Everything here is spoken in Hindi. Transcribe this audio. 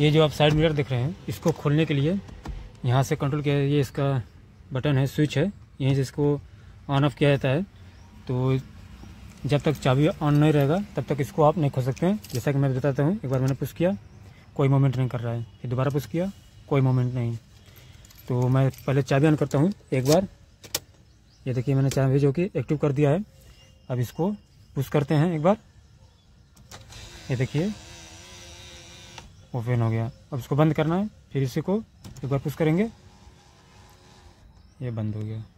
ये जो आप साइड मिरर देख रहे हैं इसको खोलने के लिए यहाँ से कंट्रोल किया ये इसका बटन है स्विच है यहीं से इसको ऑन ऑफ किया जाता है तो जब तक चाबी ऑन नहीं रहेगा तब तक इसको आप नहीं खोल सकते हैं जैसा कि मैं बताता हूँ एक बार मैंने पुश किया कोई मोमेंट नहीं कर रहा है फिर दोबारा पुश किया कोई मोमेंट नहीं तो मैं पहले चाबी ऑन करता हूँ एक बार ये देखिए मैंने चाबी जो कि एक्टिव कर दिया है अब इसको पुश करते हैं एक बार ये देखिए ओपन हो गया अब इसको बंद करना है फिर इसी को एक बार पुश करेंगे ये बंद हो गया